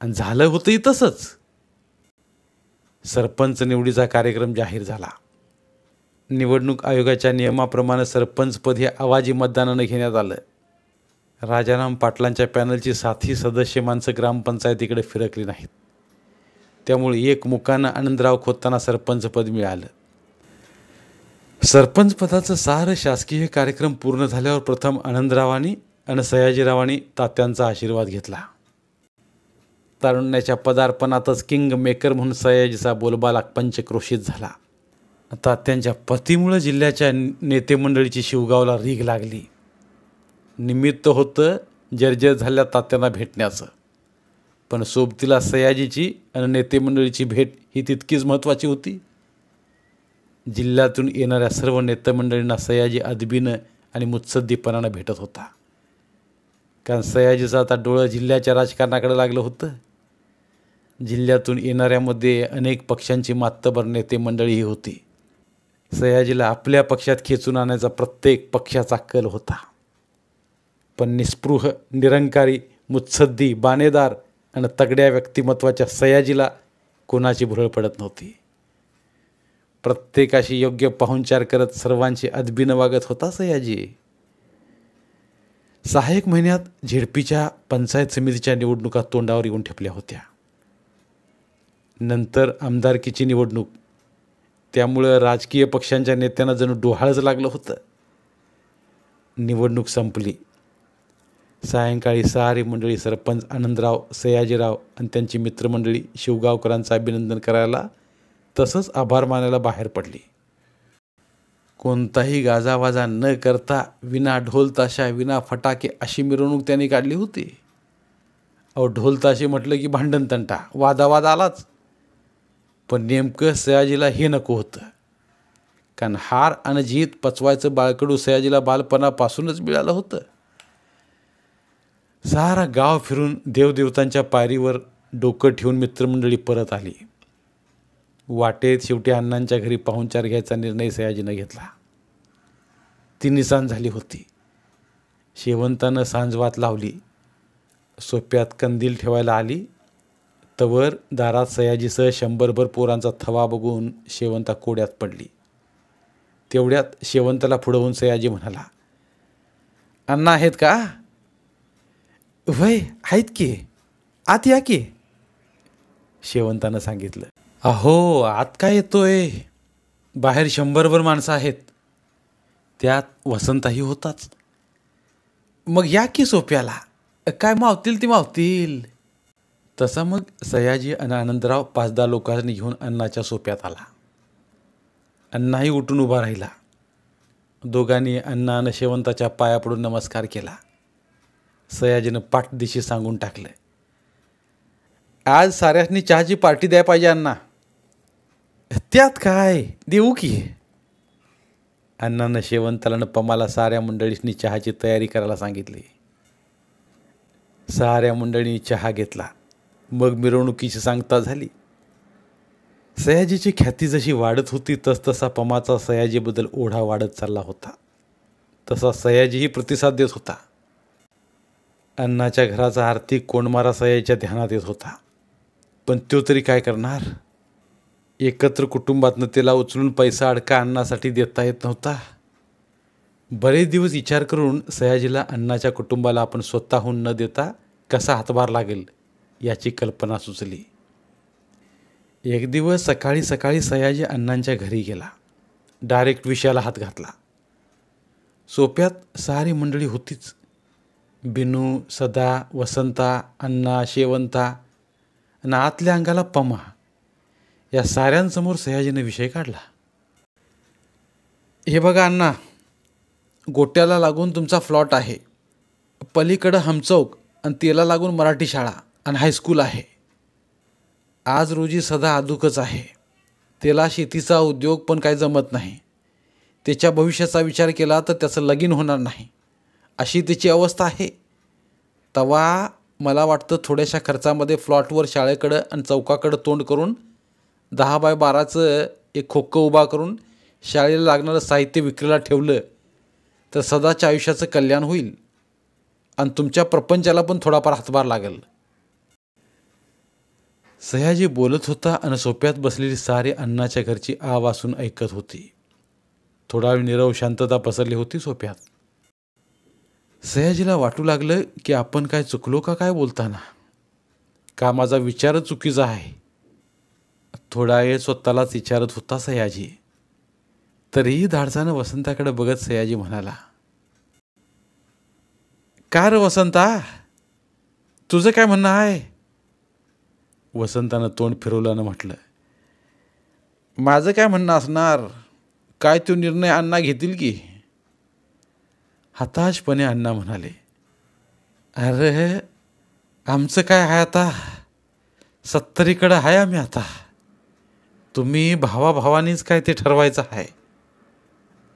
आणि झालं होतंही तसंच सरपंच निवडीचा कार्यक्रम जाहीर झाला निवडणूक आयोगाच्या नियमाप्रमाणे सरपंचपद हे आवाजी मतदानानं घेण्यात आलं राजाराम पाटलांच्या पॅनलची साथी सदस्य माणसं ग्रामपंचायतीकडे फिरकली नाहीत त्यामुळे एक मुकानं आनंदराव खोदताना सरपंचपद मिळालं सरपंच पदाचं सारं शासकीय कार्यक्रम पूर्ण झाल्यावर प्रथम आनंदरावानी आणि सयाजीरावांनी तात्यांचा आशीर्वाद घेतला तारुण्याच्या पदार्पणातच किंग मेकर म्हणून सयाजीचा बोलबाला पंचक्रोशित झाला तात्यांच्या पतीमुळं जिल्ह्याच्या नेतेमंडळीची शिवगावला रीग लागली निमित्त होतं जर्जर झाल्या तात्यांना भेटण्याचं पण सोबतीला सयाजीची आणि नेतेमंडळीची भेट ही तितकीच महत्त्वाची होती जिल्ह्यातून येणाऱ्या सर्व नेतेमंडळींना सयाजी अदबीनं आणि मुत्सद्दीपणानं भेटत होता कारण सयाजीचं आता डोळं जिल्ह्याच्या राजकारणाकडे लागलं होतं जिल्ह्यातून येणाऱ्यामध्ये अनेक पक्षांची मातबर नेते मंडळीही होती सयाजीला आपल्या पक्षात खेचून आणायचा प्रत्येक पक्षाचा कल होता पण निस्पृह निरंकारी मुत्सद्दी बाणेदार आणि तगड्या व्यक्तिमत्वाच्या सयाजीला कोणाची भुरळ पडत नव्हती प्रत्येकाशी योग्य पाहुणचार करत सर्वांचे अदबीनं वागत होता सयाजी सहायक महिन्यात झेडपीच्या पंचायत समितीच्या निवडणुका तोंडावर येऊन ठेपल्या होत्या नंतर आमदारकीची निवडणूक त्यामुळं राजकीय पक्षांच्या नेत्यांना जणू डोहाळच लागलं होतं निवडणूक संपली सायंकाळी सहारी मंडळी सरपंच आनंदराव सयाजीराव आणि त्यांची मित्रमंडळी शिवगावकरांचं अभिनंदन करायला तसंच आभार मानायला बाहेर पडली कोणताही गाजावाजा न करता विना ढोल ताशा विना फटाके अशी मिरवणूक त्यांनी काढली होती अहो ढोल ताशे म्हटलं की भांडण तंटा वादावाद आलाच पण नेमकं सयाजीला हे नको होतं कारण हार आणि जीत पचवायचं बाळकडू सयाजीला बालपणापासूनच मिळालं होतं सारा गाव फिरून देवदेवतांच्या पायरीवर डोकं ठेवून मित्रमंडळी परत आली वाटेत शेवटी अण्णांच्या घरी पाहुणचार घ्यायचा निर्णय सयाजीनं घेतला ती निसान झाली होती शेवंतानं सांजवात लावली सोप्यात कंदील ठेवायला आली तवर दारात सयाजीसह शंभरभर पोरांचा थवा बघून शेवंता कोड्यात पडली तेवढ्यात शेवंताला पुढवून सयाजी म्हणाला अण्णा आहेत का वय आहेत की आत या की शेवंतानं सांगितलं अहो आत काय येतोय बाहेर शंभरभर माणसं आहेत त्यात वसंतही होताच मग या की सोप्याला काय मावतील ती मावतील तसा मग सयाजी आणि आनंदराव पाच दहा लोकांनी घेऊन अण्णाच्या सोप्यात आला अण्णाही उठून उभा राहिला दोघांनी अण्णा आणि शेवंताच्या पाया पडून नमस्कार केला सयाजीनं पाठदिशी सांगून टाकलं आज साऱ्यांनी चहाची पार्टी द्याय पाहिजे अण्णा त्यात काय देऊ की अण्णांना शेवंतालानं पमाला साऱ्या मंडळींनी चहाची तयारी करायला सांगितली साऱ्या मंडळींनी चहा घेतला मग मिरवणुकीची सांगता झाली सयाजीची ख्याती जशी वाढत होती तसतसा पमाचा सयाजीबद्दल ओढा वाढत चालला होता तसा सयाजीही प्रतिसाद देत होता अण्णाच्या घराचा आर्थिक कोंडमारा सयाजीच्या ध्यानात येत होता पण तो तरी काय करणार एकत्र कुटुंबातनं त्याला उचलून पैसा अडका अन्नासाठी देता येत नव्हता बरेच दिवस विचार करून सयाजीला अण्णाच्या कुटुंबाला आपण स्वतःहून न देता कसा हातभार लागेल याची कल्पना सुचली एक दिवस सकाळी सकाळी सयाजी अण्णांच्या घरी गेला डायरेक्ट विषयाला हात घातला सोप्यात सारी मंडळी होतीच बिनू सदा वसंता अण्णा शेवंता आणि आतल्या अंगाला पमा या साऱ्यांसमोर सयाजीने विषय काढला हे बघा अण्णा गोट्याला लागून तुमचा फ्लॉट आहे पलीकडं हमचौक आणि त्याला लागून मराठी शाळा आणि हायस्कूल आहे आज रोजी सदा अधुकच आहे त्याला शेतीचा उद्योग पण काही जमत नाही त्याच्या भविष्याचा विचार केला तर त्याचं लगीन होणार नाही अशी त्याची अवस्था आहे तवा मला वाटतं थोड्याशा खर्चामध्ये फ्लॉटवर शाळेकडं आणि चौकाकडं तोंड करून दहा बाय बाराचं एक खोक्कं उभा करून शाळेला लागणारं साहित्य विक्रीला ठेवलं तर सदाच्या आयुष्याचं कल्याण होईल आणि तुमच्या प्रपंचाला पण थोडाफार हातभार लागेल सयाजी बोलत होता आणि सोप्यात बसलेली सारे अण्णाच्या घरची आ असून ऐकत होती थोडा वेळ निरव शांतता पसरली होती सोप्यात सयाजीला वाटू लागलं की आपण काय चुकलो का काय बोलताना का माझा विचारच चुकीचा आहे थोडा वेळ स्वतःलाच विचारत होता सयाजी तरीही धाडसानं वसंताकडे बघत सयाजी म्हणाला का र वसंता तुझं काय म्हणणं आहे वसंतानं तोंड फिरवलं फिरवल्यानं म्हटलं माझं काय म्हणणं असणार काय तो निर्णय अण्णा घेतील की हताशपणे अण्णा म्हणाले अरे आमचं काय आहे आता सत्तरीकडं आहे आम्ही आता तुम्ही भावाभावानीच काय ते ठरवायचं आहे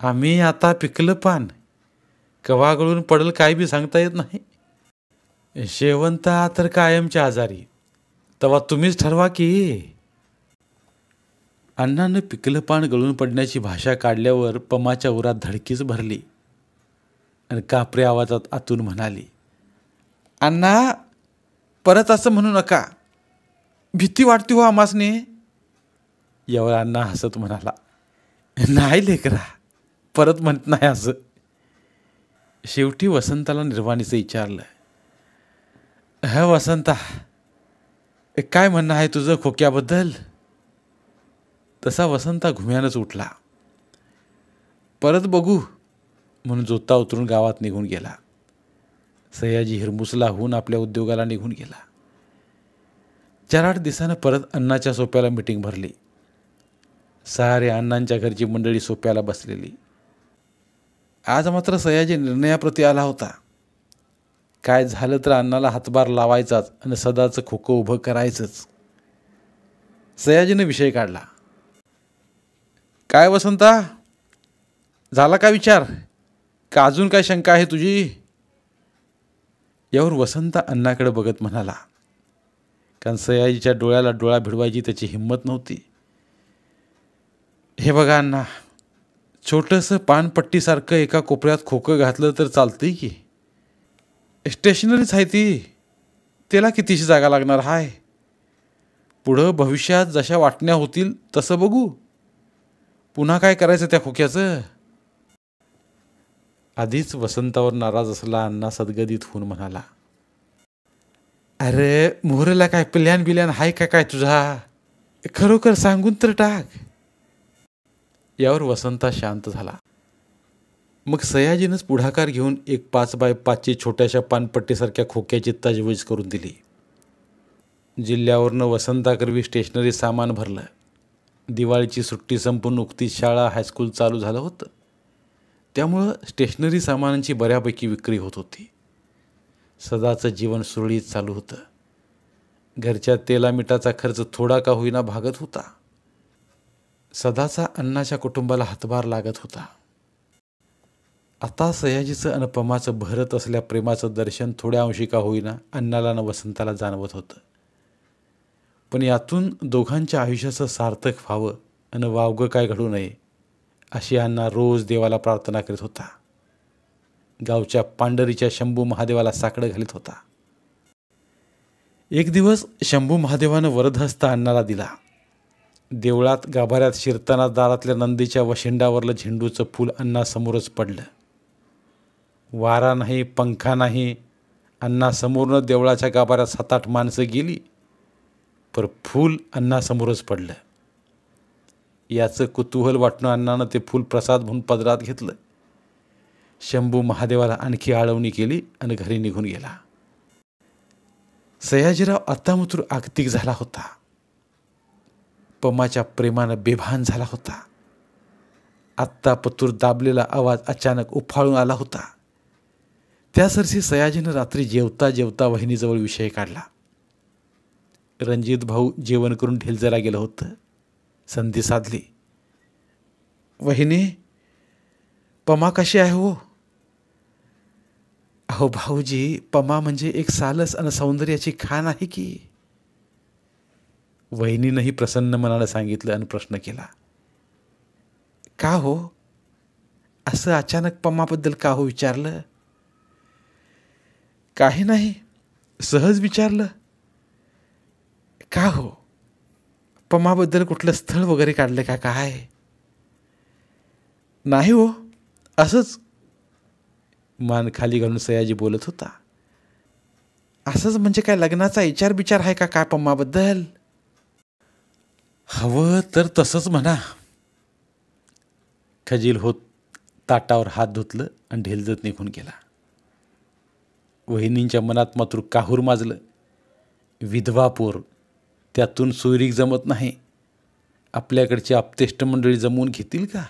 आम्ही आता पिकलं पान गळून पडल काय बी सांगता येत नाही शेवंता तर कायमच्या आजारी तवा तुम्हीच ठरवा की अण्णानं पिकलं पान गळून पडण्याची भाषा काढल्यावर पमाच्या उरात धडकीच भरली आणि कापरे आवाजात आतून म्हणाली अण्णा परत असं म्हणू नका भीती वाटते हो आमासने यावर अण्णा हसत म्हणाला नाही लेकरा परत म्हणत नाही असं शेवटी वसंताला निर्वाणीचं विचारलं ह वसंता काय म्हणणं आहे तुझं खोक्याबद्दल तसा वसंता घुम्यानच उठला परत बघू म्हणून जोता उतरून गावात निघून गेला सयाजी हिरमुसला होऊन आपल्या उद्योगाला निघून गेला चार आठ दिवसानं परत अण्णाच्या सोप्याला मिटिंग भरली सारे अण्णांच्या घरची मंडळी सोप्याला बसलेली आज मात्र सयाजी निर्णयाप्रती आला होता काय झालं तर अण्णाला हातभार लावायचाच आणि सदाचं खोकं उभं करायचंच सयाजीनं विषय काढला काय वसंता झाला का विचार का अजून काय शंका आहे तुझी यावर वसंत अण्णाकडे बघत म्हणाला कारण सयाजीच्या डोळ्याला डोळा भिडवायची त्याची हिंमत नव्हती हे बघा अण्णा छोटंसं पानपट्टीसारखं एका कोपऱ्यात खोकं घातलं तर चालतंय की स्टेशनरीच आहे ती त्याला कितीशी जागा लागणार हाय पुढं भविष्यात जशा वाटण्या होतील तसं बघू पुन्हा काय करायचं त्या खोक्याचं आधीच वसंतावर नाराज असला अण्णा सदगदित होऊन म्हणाला अरे मोहरेला काय प्लॅन बिल्यान हाय का काय तुझा खरोखर सांगून तर टाक यावर वसंता शांत झाला मग सयाजीनंच पुढाकार घेऊन एक पाच बाय पाचची छोट्याशा पानपट्टीसारख्या खोक्याची तजवीज करून दिली जिल्ह्यावरनं वसंताकरवी स्टेशनरी सामान भरलं दिवाळीची सुट्टी संपून नुकतीच शाळा हायस्कूल चालू झालं होतं त्यामुळं स्टेशनरी सामानांची बऱ्यापैकी विक्री होत होती सदाचं जीवन सुरळीत चालू होतं घरच्या तेलामिठाचा खर्च थोडा का होईना भागत होता सदाचा अण्णाच्या कुटुंबाला हातभार लागत होता आता सयाजीचं अनुपमाचं भरत असल्या प्रेमाचं दर्शन थोड्या अंशिका होईना अण्णाला न वसंताला जाणवत होतं पण यातून दोघांच्या आयुष्याचं सार्थक व्हावं आणि वावगं काय घडू नये अशी अण्णा रोज देवाला प्रार्थना करीत होता गावच्या पांढरीच्या शंभू महादेवाला साकडं घालीत होता एक दिवस शंभू महादेवानं वरदहस्त अण्णाला दिला देवळात गाभाऱ्यात शिरताना दारातल्या नंदीच्या वशिंडावरलं झेंडूचं फूल अन्नासमोरच पडलं वारा नाही पंखा नाही अन्नासमोरनं देवळाच्या गाभाऱ्यात सात आठ माणसं गेली पर फूल अन्नासमोरच पडलं याचं कुतूहल वाटणं अण्णानं ते फूल प्रसाद म्हणून पदरात घेतलं शंभू महादेवाला आणखी आळवणी केली आणि घरी निघून गेला सयाजीराव आत्तामतूर आगतिक झाला होता पमाच्या प्रेमानं बेभान झाला होता आत्ता पतूर दाबलेला आवाज अचानक उफाळून आला होता त्यासरशी सयाजीनं रात्री जेवता जेवता वहिनीजवळ विषय काढला रणजित भाऊ जेवण करून ढिलजरा गेलं होतं संधी साधली वहिनी पमा कशी आहे हो अहो भाऊजी पमा म्हणजे एक सालस आणि सौंदर्याची खाण आहे की वहिनीनंही प्रसन्न मनाला सांगितलं आणि प्रश्न केला का हो असं अचानक पम्माबद्दल का हो विचारलं काही नाही सहज विचारलं का हो पम्माबद्दल कुठलं स्थळ वगैरे काढलं का काय नाही हो असंच मान खाली घालून सयाजी बोलत होता असंच म्हणजे काय लग्नाचा विचार बिचार आहे का काय पम्माबद्दल हवं तर तसंच म्हणा खजील होत ताटावर हात धुतलं आणि ढेलजत निघून गेला वहिनींच्या मनात मात्र काहूर माजलं विधवापूर त्यातून सुरीक जमत नाही आपल्याकडची आपतेष्ट मंडळी जमवून घेतील का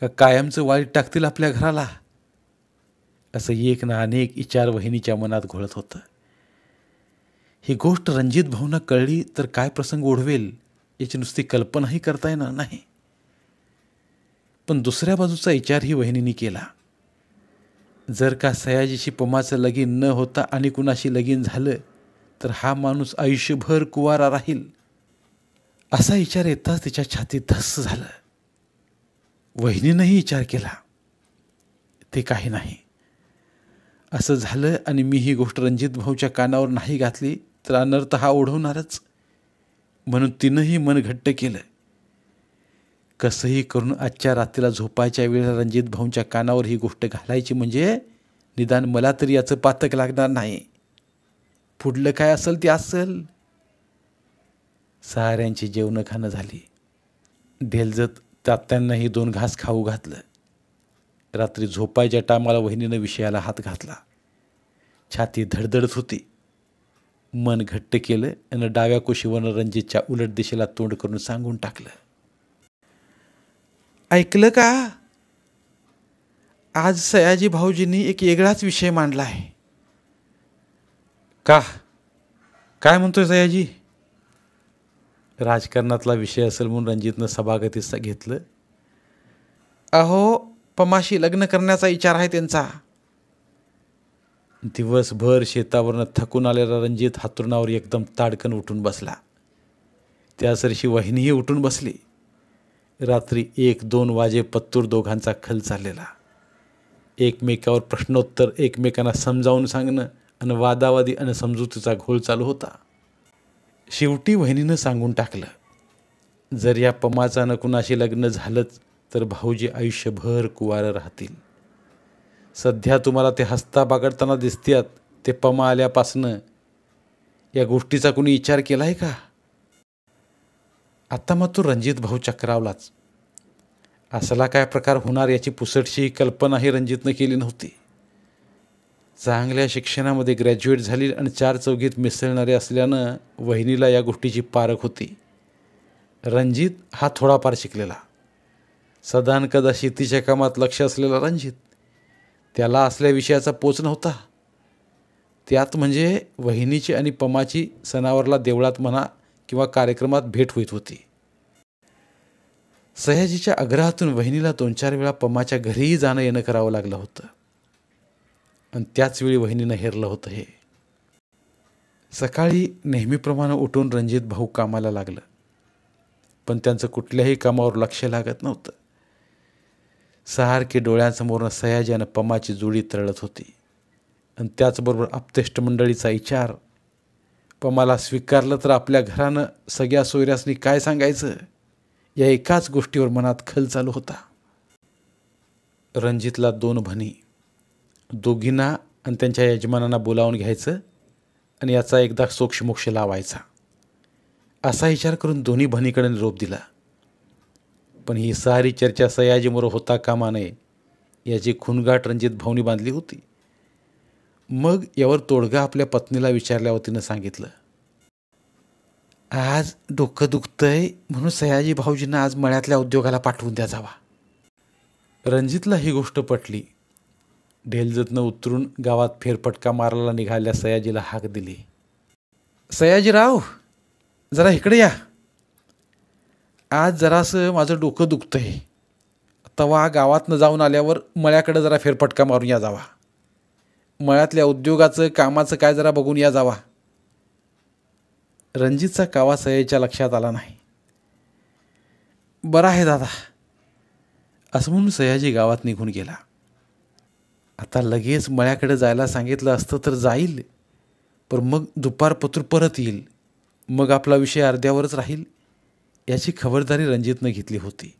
का कायमचं वाईट टाकतील आपल्या घराला असं एक ना अनेक विचार वहिनीच्या मनात घोळत होतं ही गोष्ट रणजित भाऊंना कळली तर काय प्रसंग ओढवेल याची नुसती कल्पनाही करता येणार नाही पण दुसऱ्या बाजूचा विचारही वहिनीने केला जर का सयाजीशी पमाचं लगीन न होता आणि कुणाशी लगीन झालं तर हा माणूस आयुष्यभर कुवारा राहील असा विचार येताच तिच्या छातीत धस्स झालं वहिनीनंही विचार केला ते काही नाही असं झालं आणि मी ही गोष्ट रणजित भाऊच्या कानावर नाही घातली तर अनर्थ हा ओढवणारच म्हणून तिनंही मन घट्ट केलं कसंही करून आजच्या रात्रीला झोपायच्या वेळेला रणजित भाऊंच्या कानावर ही गोष्ट घालायची म्हणजे निदान मला तरी याचं पातक लागणार नाही पुढलं काय असेल ते असेल साऱ्यांची जेवणं खाणं झाली ढेलजत तात्यांनाही दोन घास खाऊ घातलं रात्री झोपायच्या टायमाला वहिनीनं विषयाला हात घातला छाती धडधडत होती मन घट्ट केलं आणि डाव्या कोशी वनरंजितच्या उलट दिशेला तोंड करून सांगून टाकलं ऐकलं का आज सयाजी भाऊजींनी एक वेगळाच विषय मांडला आहे का काय म्हणतोय सयाजी राजकारणातला विषय असेल म्हणून रणजितनं सभागतीस घेतलं अहो पमाशी लग्न करण्याचा विचार आहे त्यांचा दिवसभर शेतावरनं थकून आलेला रणजित हातुरणावर एकदम ताडकन उठून बसला त्यासरशी वहिनीही उठून बसली रात्री एक दोन वाजे पत्तूर दोघांचा खल चाललेला एकमेकावर प्रश्नोत्तर एकमेकांना समजावून सांगणं आणि वादावादी आणि समजुतीचा घोळ चालू होता शेवटी वहिनीनं सांगून टाकलं जर या न कुणाशी लग्न झालंच तर भाऊजी आयुष्यभर कुवारं राहतील सध्या तुम्हाला ते हसता बागडताना दिसतात ते पमा आल्यापासनं या गोष्टीचा कुणी विचार केला आहे का आता मग तू रणजित भाऊ चक्रावलाच असला काय प्रकार होणार याची पुसटशी कल्पनाही रणजितनं केली नव्हती चांगल्या शिक्षणामध्ये ग्रॅज्युएट झाली आणि चार चौघीत मिसळणारे असल्यानं वहिनीला या गोष्टीची पारख होती रणजित हा थोडाफार शिकलेला सदानकदा शेतीच्या कामात लक्ष असलेला रणजित त्याला असल्या विषयाचा पोच नव्हता त्यात म्हणजे वहिनीची आणि पमाची सणावरला देवळात म्हणा किंवा कार्यक्रमात भेट होईत होती सयाजीच्या आग्रहातून वहिनीला दोन चार वेळा पमाच्या घरीही जाणं येणं करावं लागलं होतं आणि त्याचवेळी वहिनीनं हेरलं होतं हे सकाळी नेहमीप्रमाणे उठून रणजित भाऊ कामाला लागलं पण त्यांचं कुठल्याही कामावर लक्ष लागत नव्हतं सहारकी डोळ्यांसमोरनं सयाजी पमाची जोडी तरळत होती आणि त्याचबरोबर अपतेष्ट मंडळीचा विचार पमाला स्वीकारलं तर आपल्या घरानं सगळ्या सोयऱ्यासनी काय सांगायचं या एकाच गोष्टीवर मनात खल चालू होता रणजितला दोन भणी दोघींना आणि त्यांच्या यजमानांना बोलावून घ्यायचं आणि याचा एकदा सोक्षमोक्ष लावायचा असा विचार करून दोन्ही भणीकडे निरोप दिला पण ही सारी चर्चा सयाजीमोर होता कामा नये याची खुणगाट रणजित भाऊनी बांधली होती मग यावर तोडगा आपल्या पत्नीला विचारल्यावर तिनं सांगितलं आज डोकं दुखतंय म्हणून सयाजी भाऊजींना आज मळ्यातल्या उद्योगाला पाठवून द्या जावा रणजितला ही गोष्ट पटली ढेलजतनं उतरून गावात फेरफटका मारायला निघाल्या सयाजीला हाक दिली सयाजीराव जरा इकडे या आज जरासं माझं डोकं दुखतं आहे तवा गावातनं जाऊन आल्यावर मळ्याकडं जरा फेरफटका मारून या जावा मळ्यातल्या उद्योगाचं कामाचं काय जरा बघून या जावा रणजितचा कावा सयाजीच्या लक्षात आला नाही बरं आहे दादा असं म्हणून सयाजी गावात निघून गेला आता लगेच मळ्याकडे जायला सांगितलं असतं तर जाईल पण मग दुपारपत्र परत येईल मग आपला विषय अर्ध्यावरच राहील याची खबरदारी रणजितनं घेतली होती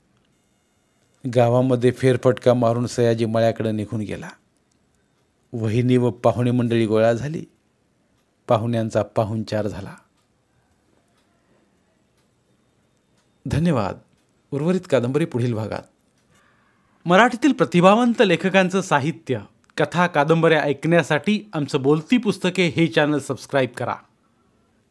गावामध्ये फेरफटका मारून सयाजी मळ्याकडे निघून गेला वहिनी व पाहुणे मंडळी गोळा झाली पाहुण्यांचा पाहुणचार झाला धन्यवाद उर्वरित कादंबरी पुढील भागात मराठीतील प्रतिभावंत लेखकांचं साहित्य कथा कादंबऱ्या ऐकण्यासाठी आमचं बोलती पुस्तके हे चॅनल सबस्क्राईब करा